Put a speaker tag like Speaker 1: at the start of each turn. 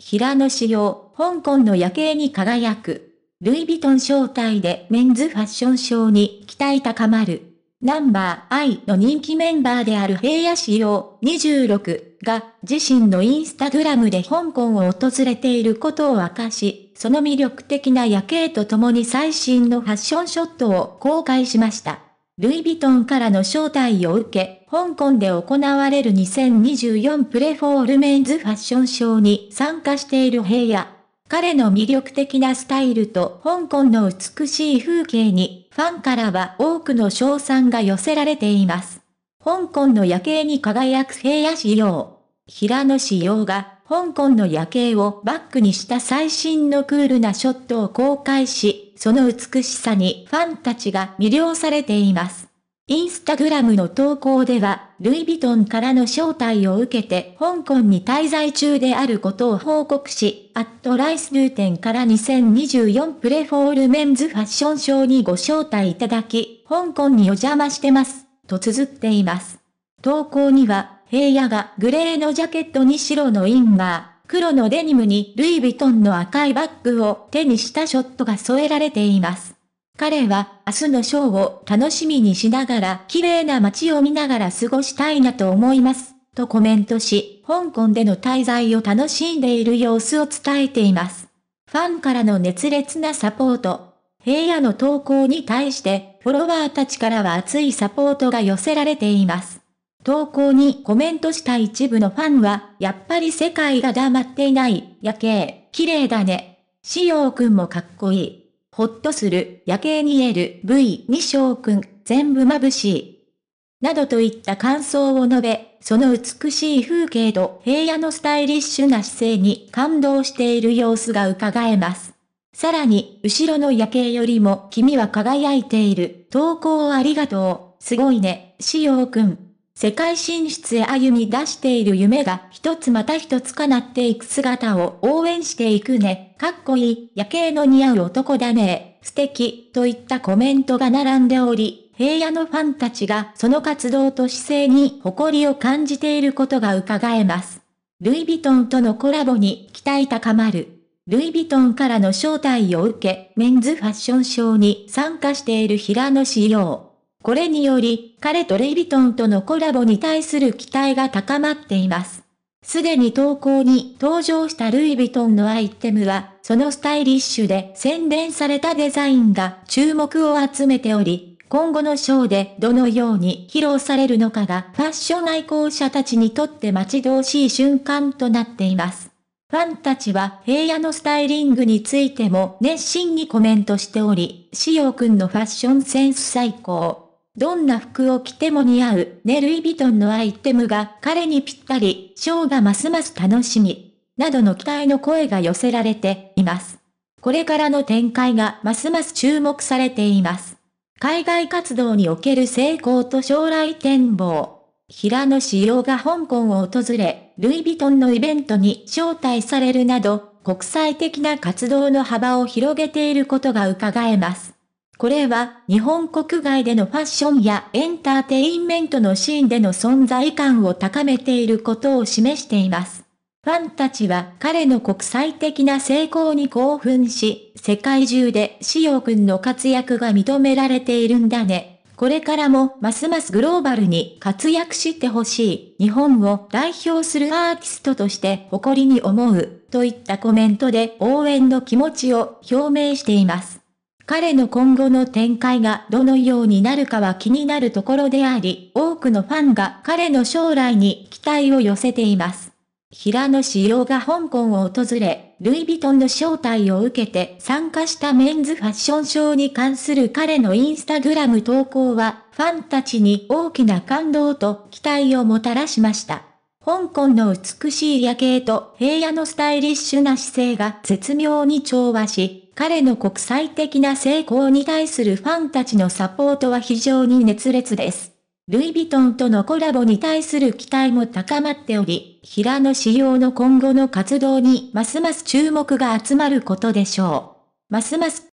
Speaker 1: 平野紫耀、香港の夜景に輝く。ルイ・ヴィトン招待でメンズファッションショーに期待高まる。ナンバー I の人気メンバーである平野紫耀26が自身のインスタグラムで香港を訪れていることを明かし、その魅力的な夜景と共に最新のファッションショットを公開しました。ルイ・ヴィトンからの招待を受け、香港で行われる2024プレフォールメンズファッションショーに参加している平野。彼の魅力的なスタイルと香港の美しい風景にファンからは多くの賞賛が寄せられています。香港の夜景に輝く平野仕様。平野仕様が香港の夜景をバックにした最新のクールなショットを公開し、その美しさにファンたちが魅了されています。インスタグラムの投稿では、ルイ・ヴィトンからの招待を受けて香港に滞在中であることを報告し、アットライステンから2024プレフォールメンズファッションショーにご招待いただき、香港にお邪魔してます、と綴っています。投稿には、平野がグレーのジャケットに白のインナー、黒のデニムにルイ・ヴィトンの赤いバッグを手にしたショットが添えられています。彼は明日のショーを楽しみにしながら綺麗な街を見ながら過ごしたいなと思います。とコメントし、香港での滞在を楽しんでいる様子を伝えています。ファンからの熱烈なサポート。平野の投稿に対して、フォロワーたちからは熱いサポートが寄せられています。投稿にコメントした一部のファンは、やっぱり世界が黙っていない、夜景、綺麗だね。しようくんもかっこいい。ほっとする、夜景にえる、V、にしょうくん、全部眩しい。などといった感想を述べ、その美しい風景と平野のスタイリッシュな姿勢に感動している様子が伺えます。さらに、後ろの夜景よりも君は輝いている、投稿ありがとう、すごいね、しようくん。世界進出へ歩み出している夢が一つまた一つ叶っていく姿を応援していくね。かっこいい、夜景の似合う男だね。素敵、といったコメントが並んでおり、平野のファンたちがその活動と姿勢に誇りを感じていることが伺えます。ルイ・ヴィトンとのコラボに期待高まる。ルイ・ヴィトンからの招待を受け、メンズファッションショーに参加している平野紫耀。これにより、彼とレイ・ヴィトンとのコラボに対する期待が高まっています。すでに投稿に登場したルイ・ヴィトンのアイテムは、そのスタイリッシュで洗練されたデザインが注目を集めており、今後のショーでどのように披露されるのかがファッション愛好者たちにとって待ち遠しい瞬間となっています。ファンたちは平野のスタイリングについても熱心にコメントしており、しおくんのファッションセンス最高。どんな服を着ても似合う、ね、ルイ・ヴィトンのアイテムが彼にぴったり、ショーがますます楽しみ、などの期待の声が寄せられています。これからの展開がますます注目されています。海外活動における成功と将来展望。平野志陽が香港を訪れ、ルイ・ヴィトンのイベントに招待されるなど、国際的な活動の幅を広げていることが伺えます。これは日本国外でのファッションやエンターテインメントのシーンでの存在感を高めていることを示しています。ファンたちは彼の国際的な成功に興奮し、世界中で潮君の活躍が認められているんだね。これからもますますグローバルに活躍してほしい。日本を代表するアーティストとして誇りに思う。といったコメントで応援の気持ちを表明しています。彼の今後の展開がどのようになるかは気になるところであり、多くのファンが彼の将来に期待を寄せています。平野紫耀が香港を訪れ、ルイ・ヴィトンの招待を受けて参加したメンズファッションショーに関する彼のインスタグラム投稿は、ファンたちに大きな感動と期待をもたらしました。香港の美しい夜景と平野のスタイリッシュな姿勢が絶妙に調和し、彼の国際的な成功に対するファンたちのサポートは非常に熱烈です。ルイ・ヴィトンとのコラボに対する期待も高まっており、平野仕様の今後の活動にますます注目が集まることでしょう。ますます